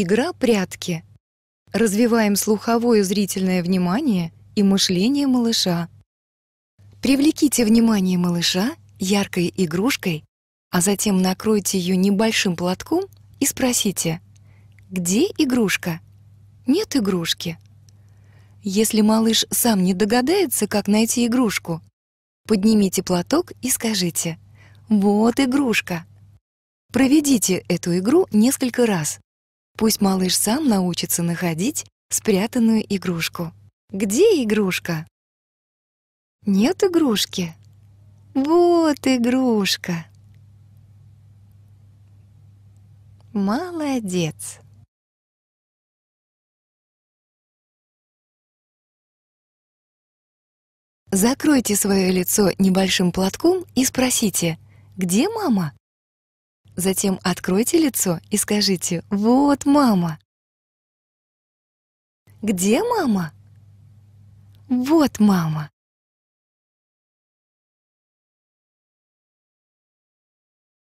Игра «Прятки». Развиваем слуховое зрительное внимание и мышление малыша. Привлеките внимание малыша яркой игрушкой, а затем накройте ее небольшим платком и спросите «Где игрушка?» «Нет игрушки». Если малыш сам не догадается, как найти игрушку, поднимите платок и скажите «Вот игрушка». Проведите эту игру несколько раз. Пусть малыш сам научится находить спрятанную игрушку. Где игрушка? Нет игрушки. Вот игрушка. Молодец. Закройте свое лицо небольшим платком и спросите, где мама? затем откройте лицо и скажите «Вот мама». Где мама? Вот мама.